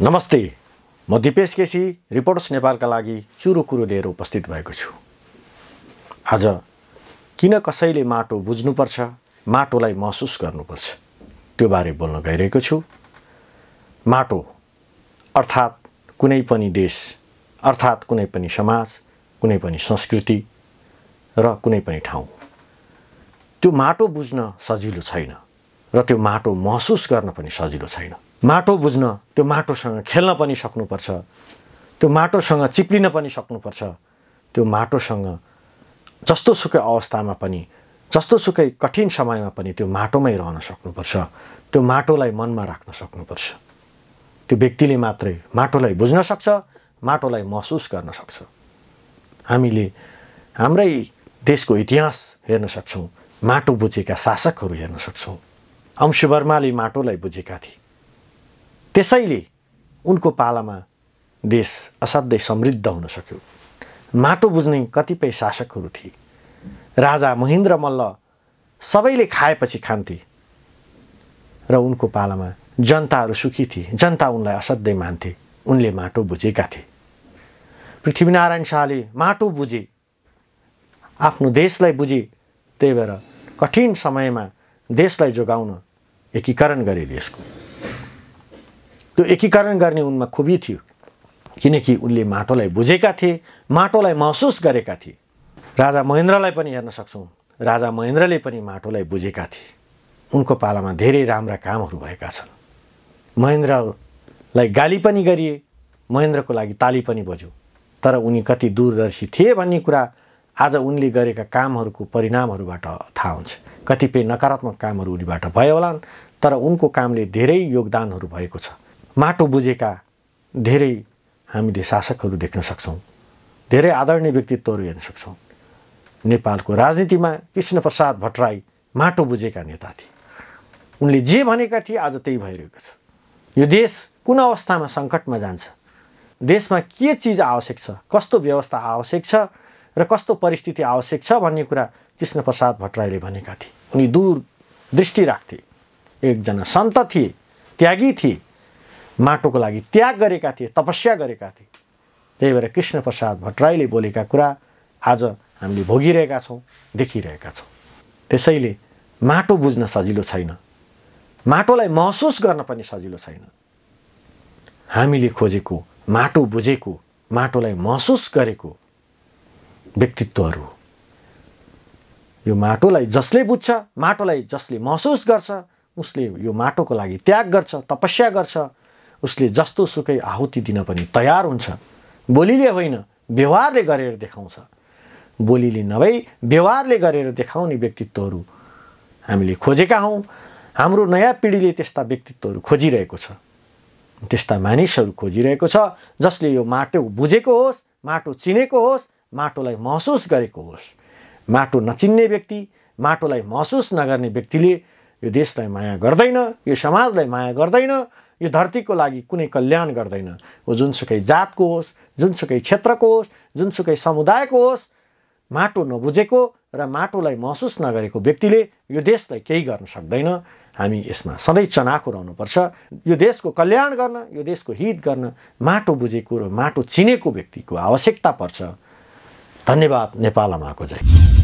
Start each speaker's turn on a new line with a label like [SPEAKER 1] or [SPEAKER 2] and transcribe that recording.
[SPEAKER 1] नमस्ते म दिपेश केसी रिपोर्टर्स नेपालका लागि चुरो कुरो लिएर उपस्थित भएको छु आज किन कसैले माटो बुझ्नुपर्छ माटोलाई महसुस गर्नुपर्छ त्यो बारे बोल्न गइरहेको छु माटो अर्थात् कुनै पनि देश अर्थात् कुनै पनि समाज कुनै पनि संस्कृति र कुनै पनि ठाउँ त्यो माटो बुझ्न सजिलो छैन र त्यो माटो महसुस गर्न पनि सजिलो छैन माटो बुझ्न त्यो माटोसँग खेल्न पनि सक्नुपर्छ त्यो माटोसँग चिप्लिन पनि सक्नुपर्छ त्यो माटोसँग जस्तो सुकै अवस्थामा पनि जस्तो सुकै कठिन समयमा पनि त्यो माटोमै रहन सक्नुपर्छ त्यो माटोलाई मनमा राख्न सक्नुपर्छ त्यो व्यक्तिले मात्रै माटोलाई बुझ्न सक्छ माटोलाई महसुस गर्न सक्छ हामीले हाम्रै देशको इतिहास हेर्न सक्छौँ माटो बुझेका शासकहरू हेर्न सक्छौँ अंशुवर्माले माटोलाई बुझेका थिए त्यसैले उनको पालामा देश असाध्यै समृद्ध हुन सक्यो माटो बुझ्ने कतिपय शासकहरू थिए राजा महेन्द्र मल्ल सबैले खाएपछि खान्थे र उनको पालामा जनताहरू सुखी थिए जनता उनलाई असाध्यै मान्थे उनले माटो बुझेका थिए पृथ्वीनारायण शाहले माटो बुझे आफ्नो देशलाई बुझे त्यही भएर कठिन समयमा देशलाई जोगाउन एकीकरण गरे देशको त्यो एकीकरण गर्ने उनमा खुबी थियो किनकि उनले माटोलाई बुझेका थिए माटोलाई महसुस गरेका थिए राजा महेन्द्रलाई पनि हेर्न सक्छौँ राजा महेन्द्रले पनि माटोलाई बुझेका थिए उनको पालामा धेरै राम्रा कामहरू भएका छन् महेन्द्रलाई गाली पनि गरिए महेन्द्रको लागि ताली पनि बज्यो तर उनी कति दूरदर्शी थिए भन्ने कुरा आज उनले गरेका कामहरूको परिणामहरूबाट थाहा हुन्छ कतिपय नकारात्मक कामहरू उनीबाट भयो होलान् तर उनको कामले धेरै योगदानहरू भएको छ माटो बुझेका धेरै हामीले शासकहरू देख्न सक्छौँ धेरै आदरणीय व्यक्तित्वहरू हेर्न सक्छौँ नेपालको राजनीतिमा कृष्णप्रसाद भट्टराई माटो बुझेका नेता थिए उनले जे भनेका थिए आज त्यही भइरहेको छ यो देश कुन अवस्थामा सङ्कटमा जान्छ देशमा के चिज आवश्यक छ कस्तो व्यवस्था आवश्यक छ र कस्तो परिस्थिति आवश्यक छ भन्ने कुरा कृष्णप्रसाद भट्टराईले भनेका थिए उनी दूर दृष्टि राख्थे एकजना सन्त थिए त्यागी थिए माटोको लागि त्याग गरेका थिए तपस्या गरेका थिए त्यही भएर कृष्ण प्रसाद भट्टराईले बोलेका कुरा आज हामीले भोगिरहेका छौँ देखिरहेका छौँ त्यसैले माटो बुझ्न सजिलो छैन माटोलाई महसुस गर्न पनि सजिलो छैन हामीले खोजेको माटो बुझेको माटोलाई महसुस गरेको व्यक्तित्वहरू हो यो माटोलाई जसले बुझ्छ माटोलाई जसले महसुस गर्छ उसले यो माटोको लागि त्याग गर्छ तपस्या गर्छ उसले जस्तो सुकै आहुति दिन पनि तयार हुन्छ बोलीले होइन व्यवहारले गरेर देखाउँछ बोलीले नभई व्यवहारले गरेर देखाउने व्यक्तित्वहरू हामीले खोजेका हौँ हाम्रो नयाँ पिँढीले त्यस्ता व्यक्तित्वहरू खोजिरहेको छ त्यस्ता मानिसहरू खोजिरहेको छ जसले यो माटो बुझेको होस् माटो चिनेको होस् माटोलाई महसुस गरेको होस् माटो नचिन्ने व्यक्ति माटोलाई महसुस नगर्ने व्यक्तिले यो देशलाई माया गर्दैन यो समाजलाई माया गर्दैन यो धरतीको लागि कुनै कल्याण गर्दैन ऊ जुनसुकै जातको होस् जुनसुकै क्षेत्रको होस् जुनसुकै समुदायको होस् माटो नबुझेको र माटोलाई महसुस नगरेको व्यक्तिले यो देशलाई केही गर्न सक्दैन हामी यसमा सधैँ चनाखो रहनुपर्छ यो देशको कल्याण गर्न यो देशको हित गर्न माटो बुझेको र माटो चिनेको व्यक्तिको आवश्यकता पर्छ धन्यवाद नेपालमाको जय